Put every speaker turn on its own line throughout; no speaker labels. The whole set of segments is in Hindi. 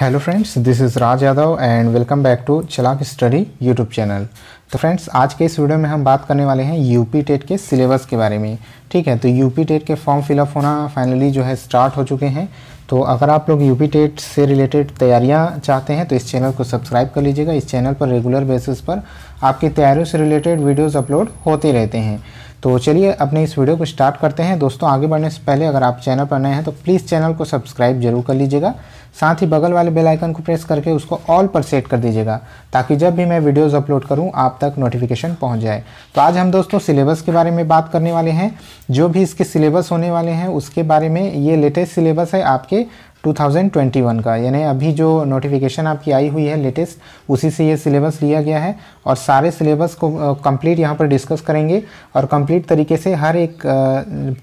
hello friends this is Raj Yadav and welcome back to Chalak study YouTube channel तो फ्रेंड्स आज के इस वीडियो में हम बात करने वाले हैं यूपी टेट के सिलेबस के बारे में ठीक है तो यूपी टेट के फॉर्म फिलअप होना फाइनली जो है स्टार्ट हो चुके हैं तो अगर आप लोग यूपी टेट से रिलेटेड तैयारियां चाहते हैं तो इस चैनल को सब्सक्राइब कर लीजिएगा इस चैनल पर रेगुलर बेसिस पर आपकी तैयारियों से रिलेटेड वीडियोस अपलोड होते रहते हैं तो चलिए अपने इस वीडियो को स्टार्ट करते हैं दोस्तों आगे बढ़ने से पहले अगर आप चैनल पर नए हैं तो प्लीज़ चैनल को सब्सक्राइब जरूर कर लीजिएगा साथ ही बगल वाले बेल आइकन को प्रेस करके उसको ऑल पर सेट कर दीजिएगा ताकि जब भी मैं वीडियोस अपलोड करूं आप तक नोटिफिकेशन पहुंच जाए तो आज हम दोस्तों सिलेबस के बारे में बात करने वाले हैं जो भी इसके सिलेबस होने वाले हैं उसके बारे में ये लेटेस्ट सिलेबस है आपके 2021 का यानी अभी जो नोटिफिकेशन आपकी आई हुई है लेटेस्ट उसी से ये सिलेबस लिया गया है और सारे सिलेबस को कंप्लीट यहाँ पर डिस्कस करेंगे और कंप्लीट तरीके से हर एक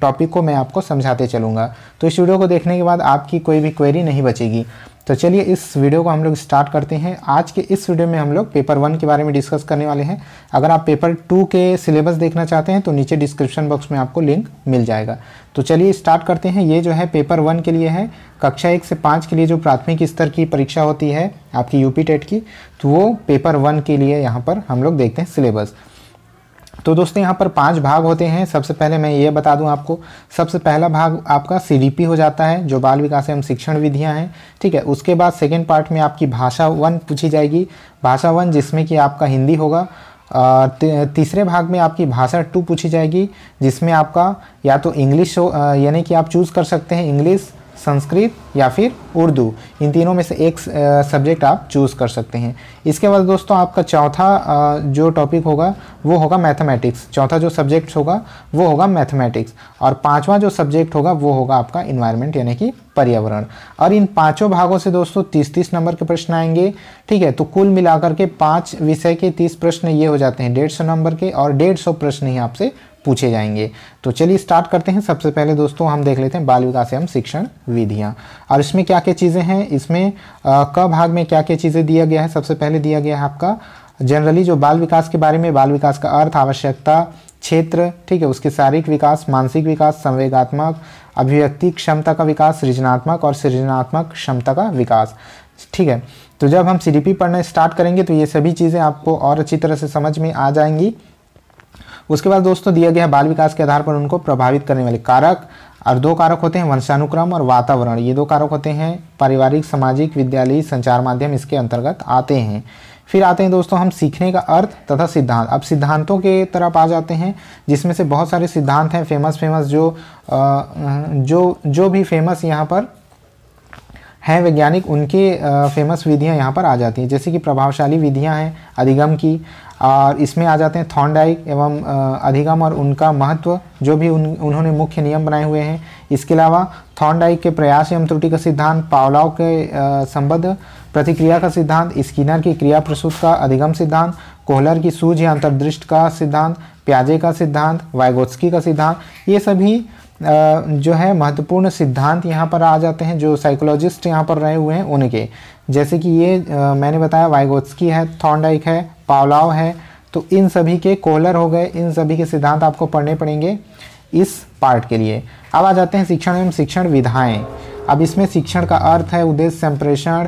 टॉपिक को मैं आपको समझाते चलूँगा तो इस वीडियो को देखने के बाद आपकी कोई भी क्वेरी नहीं बचेगी तो चलिए इस वीडियो को हम लोग स्टार्ट करते हैं आज के इस वीडियो में हम लोग पेपर वन के बारे में डिस्कस करने वाले हैं अगर आप पेपर टू के सिलेबस देखना चाहते हैं तो नीचे डिस्क्रिप्शन बॉक्स में आपको लिंक मिल जाएगा तो चलिए स्टार्ट करते हैं ये जो है पेपर वन के लिए है कक्षा एक से पाँच के लिए जो प्राथमिक स्तर की परीक्षा होती है आपकी यूपी टेट की तो वो पेपर वन के लिए यहाँ पर हम लोग देखते हैं सिलेबस तो दोस्तों यहाँ पर पांच भाग होते हैं सबसे पहले मैं ये बता दूं आपको सबसे पहला भाग आपका सी हो जाता है जो बाल विकास एवं शिक्षण विधियाँ हैं ठीक है उसके बाद सेकेंड पार्ट में आपकी भाषा वन पूछी जाएगी भाषा वन जिसमें कि आपका हिंदी होगा तीसरे भाग में आपकी भाषा टू पूछी जाएगी जिसमें आपका या तो इंग्लिश हो यानी कि आप चूज़ कर सकते हैं इंग्लिश संस्कृत या फिर उर्दू इन तीनों में से एक सब्जेक्ट आप चूज़ कर सकते हैं इसके बाद दोस्तों आपका चौथा जो टॉपिक होगा वो होगा मैथमेटिक्स चौथा जो सब्जेक्ट होगा वो होगा मैथमेटिक्स और पांचवा जो सब्जेक्ट होगा वो होगा आपका इन्वायरमेंट यानी कि पर्यावरण और इन पांचों भागों से दोस्तों तीस तीस नंबर के प्रश्न आएंगे ठीक है तो कुल मिलाकर के पाँच विषय के तीस प्रश्न ये हो जाते हैं डेढ़ सौ नंबर के और डेढ़ सौ प्रश्न ही आपसे पूछे जाएंगे तो चलिए स्टार्ट करते हैं सबसे पहले दोस्तों हम देख लेते हैं बाल विकास एवं शिक्षण विधियाँ और इसमें क्या क्या चीज़ें हैं इसमें क भाग में क्या क्या चीज़ें दिया गया है सबसे पहले दिया गया है आपका जनरली जो बाल विकास के बारे में बाल विकास का अर्थ आवश्यकता क्षेत्र ठीक है उसके शारीरिक विकास मानसिक विकास संवेगात्मक अभिव्यक्ति क्षमता का विकास सृजनात्मक और सृजनात्मक क्षमता का विकास ठीक है तो जब हम सी पढ़ना स्टार्ट करेंगे तो ये सभी चीज़ें आपको और अच्छी तरह से समझ में आ जाएंगी उसके बाद दोस्तों दिया गया है बाल विकास के आधार पर उनको प्रभावित करने वाले कारक और दो कारक होते हैं वंशानुक्रम और वातावरण ये दो कारक होते हैं पारिवारिक सामाजिक विद्यालयी संचार माध्यम इसके अंतर्गत आते हैं फिर आते हैं दोस्तों हम सीखने का अर्थ तथा सिद्धांत अब सिद्धांतों के तरफ आ जाते हैं जिसमें से बहुत सारे सिद्धांत हैं फेमस फेमस जो जो जो भी फेमस यहाँ पर हैं वैज्ञानिक उनके फेमस विधियाँ यहाँ पर आ जाती हैं जैसे कि प्रभावशाली विधियाँ हैं अधिगम की और इसमें आ जाते हैं थॉन्डाइक एवं अधिगम और उनका महत्व जो भी उन उन्होंने मुख्य नियम बनाए हुए हैं इसके अलावा थॉन्डाइक के प्रयास एवं त्रुटि का सिद्धांत पावलाव के संबद्ध प्रतिक्रिया का सिद्धांत स्किनर की क्रिया प्रसूत का अधिगम सिद्धांत कोहलर की सूझ या अंतर्दृष्ट का सिद्धांत प्याजे का सिद्धांत वायगोत्स्की का सिद्धांत ये सभी जो है महत्वपूर्ण सिद्धांत यहाँ पर आ जाते हैं जो साइकोलॉजिस्ट यहाँ पर रहे हुए हैं उनके जैसे कि ये मैंने बताया वाइगोत्सकी है थॉन्डाइक है पावलाव है तो इन सभी के कोहलर हो गए इन सभी के सिद्धांत आपको पढ़ने पड़ेंगे इस पार्ट के लिए अब आ जाते हैं शिक्षण एवं शिक्षण विधाएँ अब इसमें शिक्षण का अर्थ है उद्देश्य संप्रेषण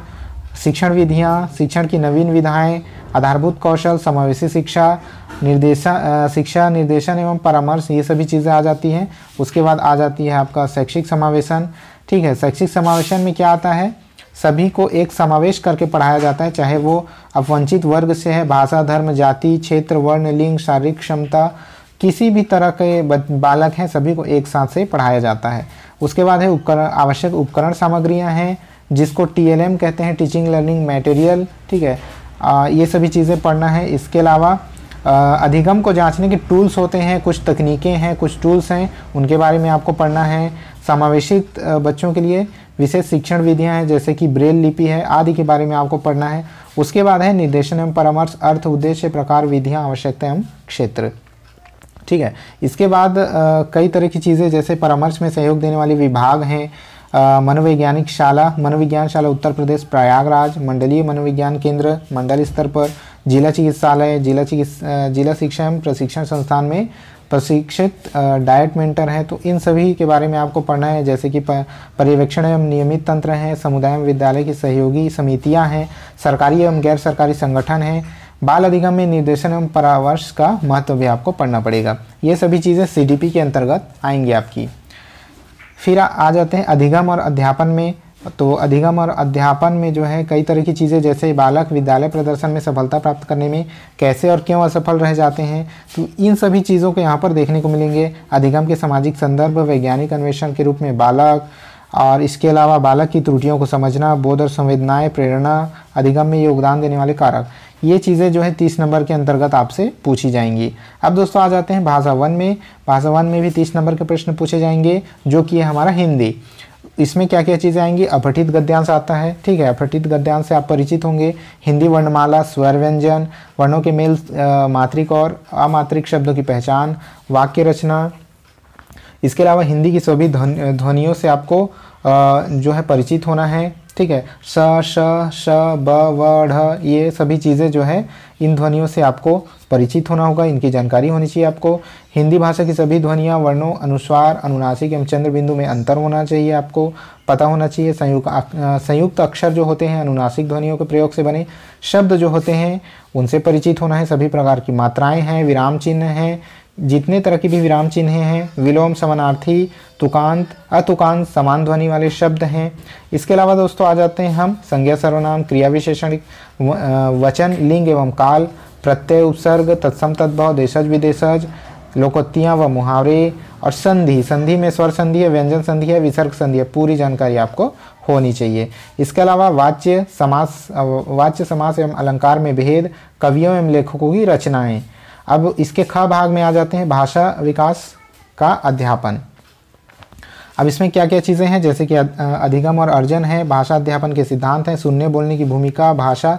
शिक्षण विधियाँ शिक्षण की नवीन विधाएँ आधारभूत कौशल समावेशी शिक्षा निर्देशा शिक्षा निर्देशन एवं परामर्श ये सभी चीज़ें आ जाती हैं उसके बाद आ जाती है आपका शैक्षिक समावेशन ठीक है शैक्षिक समावेशन में क्या आता है सभी को एक समावेश करके पढ़ाया जाता है चाहे वो अपवंचित वर्ग से है भाषा धर्म जाति क्षेत्र वर्ण लिंग शारीरिक क्षमता किसी भी तरह के बालक हैं सभी को एक साथ से पढ़ाया जाता है उसके बाद है उपकरण आवश्यक उपकरण सामग्रियाँ हैं जिसको टी कहते हैं टीचिंग लर्निंग मटेरियल ठीक है आ, ये सभी चीज़ें पढ़ना है इसके अलावा अधिगम को जांचने के टूल्स होते हैं कुछ तकनीकें हैं कुछ टूल्स हैं उनके बारे में आपको पढ़ना है समावेशित बच्चों के लिए विशेष शिक्षण विधियां हैं जैसे कि ब्रेल लिपि है आदि के बारे में आपको पढ़ना है उसके बाद है निर्देशन एवं परामर्श अर्थ उद्देश्य प्रकार विधियां आवश्यकता एवं क्षेत्र ठीक है इसके बाद कई तरह की चीज़ें जैसे परामर्श में सहयोग देने वाले विभाग हैं मनोवैज्ञानिक शाला मनोविज्ञान शाला उत्तर प्रदेश प्रयागराज मंडलीय मनोविज्ञान केंद्र मंडल स्तर पर जिला चिकित्सालय जिला चिकित्सा जिला शिक्षा एवं प्रशिक्षण संस्थान में प्रशिक्षित डाइट मेंटर हैं तो इन सभी के बारे में आपको पढ़ना है जैसे कि पर्यवेक्षण एवं नियमित तंत्र हैं समुदाय विद्यालय की सहयोगी समितियां हैं सरकारी एवं गैर सरकारी संगठन हैं बाल अधिगम में निर्देशन एवं परामर्श का महत्व भी आपको पढ़ना पड़ेगा ये सभी चीज़ें सी के अंतर्गत आएंगी आपकी फिर आ जाते हैं अधिगम और अध्यापन में तो अधिगम और अध्यापन में जो है कई तरह की चीज़ें जैसे बालक विद्यालय प्रदर्शन में सफलता प्राप्त करने में कैसे और क्यों असफल रह जाते हैं तो इन सभी चीज़ों को यहाँ पर देखने को मिलेंगे अधिगम के सामाजिक संदर्भ वैज्ञानिक अन्वेषण के रूप में बालक और इसके अलावा बालक की त्रुटियों को समझना बोध और संवेदनाएँ प्रेरणा अधिगम में योगदान देने वाले कारक ये चीज़ें जो है तीस नंबर के अंतर्गत आपसे पूछी जाएंगी अब दोस्तों आ जाते हैं भाषा वन में भाषा वन में भी तीस नंबर के प्रश्न पूछे जाएंगे जो कि है हमारा हिंदी इसमें क्या क्या चीज़ें आएंगी अपठित गद्यांश आता है ठीक है अपठित गद्यांश से आप परिचित होंगे हिंदी वर्णमाला स्वर व्यंजन वर्णों के मेल मात्रिक और अमात्रिक शब्दों की पहचान वाक्य रचना इसके अलावा हिंदी की सभी ध्वनियों से आपको जो है परिचित होना है ठीक है श श श ब व ढ ये सभी चीज़ें जो है इन ध्वनियों से आपको परिचित होना होगा इनकी जानकारी होनी चाहिए आपको हिंदी भाषा की सभी ध्वनियाँ वर्णों अनुस्वार अनुनासिक एवं चंद्र बिंदु में अंतर होना चाहिए आपको पता होना चाहिए संयुक्त संयुक्त अक्षर जो होते हैं अनुनासिक ध्वनियों के प्रयोग से बने शब्द जो होते हैं उनसे परिचित होना है सभी प्रकार की मात्राएँ हैं विराम चिन्ह हैं जितने तरह के भी विराम चिन्ह हैं विलोम समानार्थी तुकांत अतुकांत समान ध्वनि वाले शब्द हैं इसके अलावा दोस्तों आ जाते हैं हम संज्ञा सर्वनाम क्रिया विशेषण वचन लिंग एवं काल प्रत्यय उपसर्ग तत्सम तद्भव देशज विदेशज लोकोत्तियाँ व मुहावरे और संधि संधि में स्वर संधि है व्यंजन संधि है विसर्ग संधि है पूरी जानकारी आपको होनी चाहिए इसके अलावा वाच्य समास वाच्य समास एवं अलंकार में भेद कवियों एवं लेखकों की रचनाएं अब इसके ख भाग में आ जाते हैं भाषा विकास का अध्यापन अब इसमें क्या क्या चीज़ें हैं जैसे कि अधिगम और अर्जन है भाषा अध्यापन के सिद्धांत हैं सुनने बोलने की भूमिका भाषा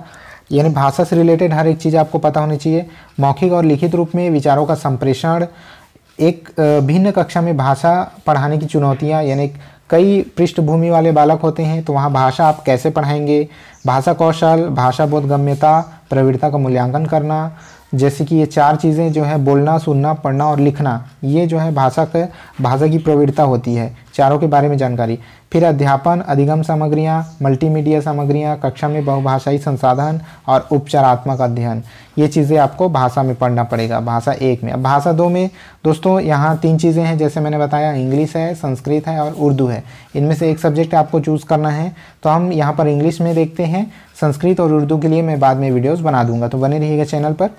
यानी भाषा से रिलेटेड हर एक चीज़ आपको पता होनी चाहिए मौखिक और लिखित रूप में विचारों का संप्रेषण एक भिन्न कक्षा में भाषा पढ़ाने की चुनौतियाँ यानी कई पृष्ठभूमि वाले बालक होते हैं तो वहाँ भाषा आप कैसे पढ़ाएंगे भाषा कौशल भाषा बोधगम्यता प्रवीणता का मूल्यांकन करना जैसे कि ये चार चीज़ें जो है बोलना सुनना पढ़ना और लिखना ये जो है भाषा के भाषा की प्रवृत्ता होती है चारों के बारे में जानकारी फिर अध्यापन अधिगम सामग्रियाँ मल्टीमीडिया सामग्रियाँ कक्षा में बहुभाषाई संसाधन और उपचारात्मक अध्ययन ये चीज़ें आपको भाषा में पढ़ना पड़ेगा भाषा एक में अब भाषा दो में दोस्तों यहाँ तीन चीज़ें हैं जैसे मैंने बताया इंग्लिश है संस्कृत है और उर्दू है इनमें से एक सब्जेक्ट आपको चूज़ करना है तो हम यहाँ पर इंग्लिश में देखते हैं संस्कृत और उर्दू के लिए मैं बाद में वीडियोज़ बना दूँगा तो बने रहिएगा चैनल पर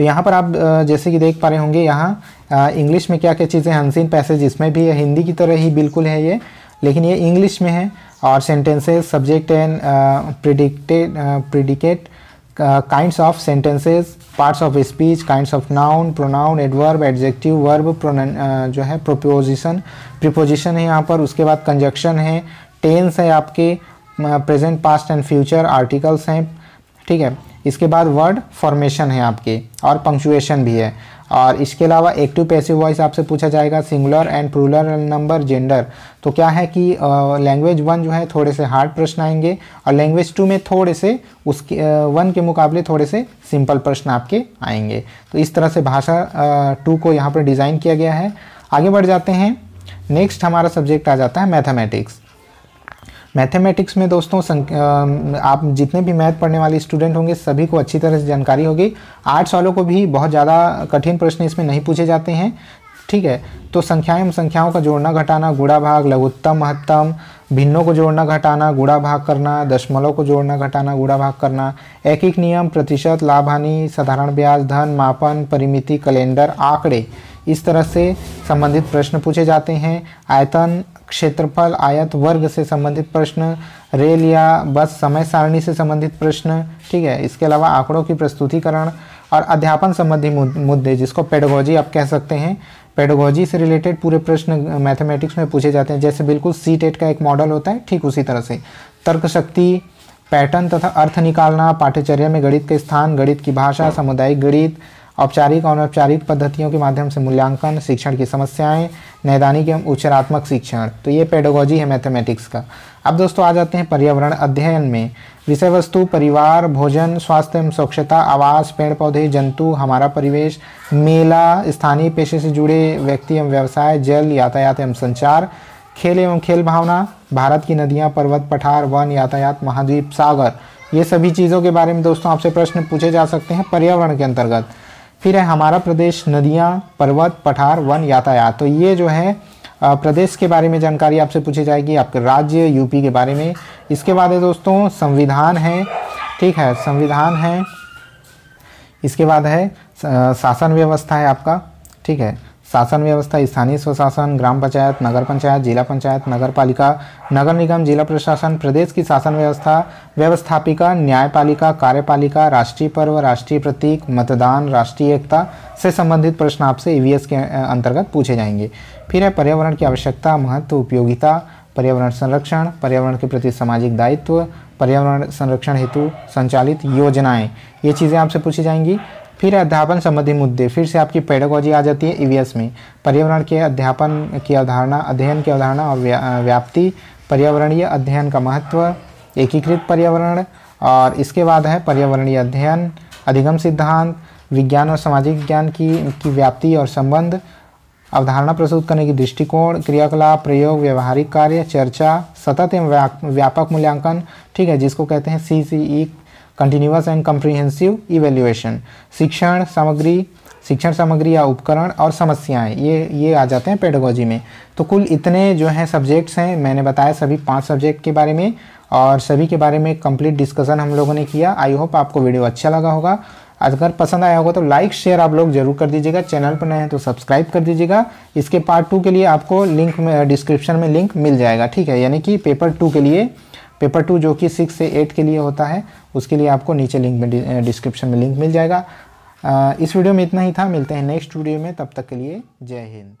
तो यहाँ पर आप जैसे कि देख पा रहे होंगे यहाँ इंग्लिश में क्या क्या चीज़ें हंसीन पैसेज इसमें भी हिंदी की तरह ही बिल्कुल है ये लेकिन ये इंग्लिश में है और sentences subject and predicted predicate kinds of sentences parts of speech kinds of noun pronoun adverb adjective verb pronoun जो है प्रोपोजिशन प्रिपोजिशन है यहाँ पर उसके बाद कंजक्शन है टेंस है आपके present past and future articles हैं ठीक है इसके बाद वर्ड फॉर्मेशन है आपके और पंक्चुएशन भी है और इसके अलावा एक्टिव पैसिव वॉइस आपसे पूछा जाएगा singular and plural number gender तो क्या है कि लैंग्वेज वन जो है थोड़े से हार्ड प्रश्न आएंगे और लैंग्वेज टू में थोड़े से उसके वन के मुकाबले थोड़े से सिंपल प्रश्न आपके आएंगे तो इस तरह से भाषा टू को यहाँ पर डिज़ाइन किया गया है आगे बढ़ जाते हैं नेक्स्ट हमारा सब्जेक्ट आ जाता है मैथमेटिक्स मैथमेटिक्स में दोस्तों आप जितने भी मैथ पढ़ने वाले स्टूडेंट होंगे सभी को अच्छी तरह से जानकारी होगी आर्ट्स वालों को भी बहुत ज़्यादा कठिन प्रश्न इसमें नहीं पूछे जाते हैं ठीक है तो संख्याएं एवं संख्याओं का जोड़ना घटाना गुड़ा भाग लघुत्तम महत्तम भिन्नों को जोड़ना घटाना गुड़ा भाग करना दशमलव को जोड़ना घटाना गुड़ा भाग करना एक एक नियम प्रतिशत लाभ साधारण ब्याज धन मापन परिमिति कैलेंडर आंकड़े इस तरह से संबंधित प्रश्न पूछे जाते हैं आयतन क्षेत्रफल आयत वर्ग से संबंधित प्रश्न रेल या बस समय सारणी से संबंधित प्रश्न ठीक है इसके अलावा आंकड़ों की प्रस्तुतिकरण और अध्यापन संबंधी मुद्दे जिसको पेडोलॉजी आप कह सकते हैं पेडोगोजी से रिलेटेड पूरे प्रश्न मैथमेटिक्स में पूछे जाते हैं जैसे बिल्कुल सी टेट का एक मॉडल होता है ठीक उसी तरह से तर्क शक्ति पैटर्न तथा अर्थ निकालना पाठ्यचर्या में गणित के स्थान गणित की भाषा सामुदायिक गणित औपचारिक और अनौपचारिक पद्धतियों के माध्यम से मूल्यांकन शिक्षण की समस्याएं नैदानिक एवं उच्चरात्मक शिक्षण तो ये पेडोलॉजी है मैथमेटिक्स का अब दोस्तों आ जाते हैं पर्यावरण अध्ययन में विषय वस्तु परिवार भोजन स्वास्थ्य एवं स्वच्छता आवास पेड़ पौधे जंतु हमारा परिवेश मेला स्थानीय पेशे से जुड़े व्यक्ति एवं व्यवसाय जल यातायात एवं संचार खेल एवं खेल भावना भारत की नदियाँ पर्वत पठार वन यातायात महाद्वीप सागर ये सभी चीज़ों के बारे में दोस्तों आपसे प्रश्न पूछे जा सकते हैं पर्यावरण के अंतर्गत फिर है हमारा प्रदेश नदियाँ पर्वत पठार वन यातायात तो ये जो है प्रदेश के बारे में जानकारी आपसे पूछी जाएगी आपके राज्य यूपी के बारे में इसके बाद है दोस्तों संविधान है ठीक है संविधान है इसके बाद है शासन व्यवस्था है आपका ठीक है शासन व्यवस्था स्थानीय स्वशासन ग्राम पंचायत नगर पंचायत जिला पंचायत नगर पालिका नगर निगम जिला प्रशासन प्रदेश की शासन व्यवस्था व्यवस्थापिका न्यायपालिका कार्यपालिका राष्ट्रीय पर्व राष्ट्रीय प्रतीक मतदान राष्ट्रीय एकता से संबंधित प्रश्न आपसे ई e के अंतर्गत पूछे जाएंगे फिर है पर्यावरण की आवश्यकता महत्व उपयोगिता पर्यावरण संरक्षण पर्यावरण के प्रति सामाजिक दायित्व पर्यावरण संरक्षण हेतु संचालित योजनाएं ये चीज़ें आपसे पूछी जाएंगी फिर अध्यापन संबंधी मुद्दे फिर से आपकी पेडोगोजी आ जाती है ईवीएस e में पर्यावरण के अध्यापन की अवधारणा अध्ययन की अवधारणा और व्या, व्याप्ति पर्यावरणीय अध्ययन का महत्व एकीकृत पर्यावरण और इसके बाद है पर्यावरणीय अध्ययन अधिगम सिद्धांत विज्ञान और सामाजिक विज्ञान की की व्याप्ति और संबंध अवधारणा प्रस्तुत करने की दृष्टिकोण क्रियाकलाप प्रयोग व्यवहारिक कार्य चर्चा सतत एवं व्यापक मूल्यांकन ठीक है जिसको कहते हैं C C E continuous and comprehensive evaluation शिक्षण सामग्री शिक्षण सामग्री या उपकरण और समस्याएं ये ये आ जाते हैं पेडोगोजी में तो कुल इतने जो हैं सब्जेक्ट्स हैं मैंने बताया सभी पांच सब्जेक्ट के बारे में और सभी के बारे में कंप्लीट डिस्कशन हम लोगों ने किया आई होप आपको वीडियो अच्छा लगा होगा अगर पसंद आया होगा तो लाइक शेयर आप लोग जरूर कर दीजिएगा चैनल पर नए हैं तो सब्सक्राइब कर दीजिएगा इसके पार्ट टू के लिए आपको लिंक में डिस्क्रिप्शन में लिंक मिल जाएगा ठीक है यानी कि पेपर टू के लिए पेपर टू जो कि सिक्स से एट के लिए होता है उसके लिए आपको नीचे लिंक में डिस्क्रिप्शन में लिंक मिल जाएगा इस वीडियो में इतना ही था मिलते हैं नेक्स्ट वीडियो में तब तक के लिए जय हिंद